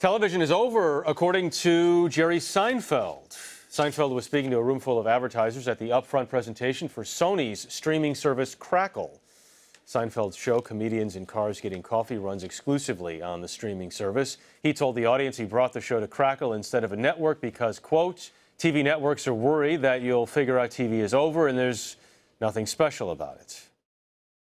Television is over, according to Jerry Seinfeld. Seinfeld was speaking to a room full of advertisers at the upfront presentation for Sony's streaming service Crackle. Seinfeld's show, Comedians in Cars Getting Coffee, runs exclusively on the streaming service. He told the audience he brought the show to Crackle instead of a network because, quote, TV networks are worried that you'll figure out TV is over and there's nothing special about it.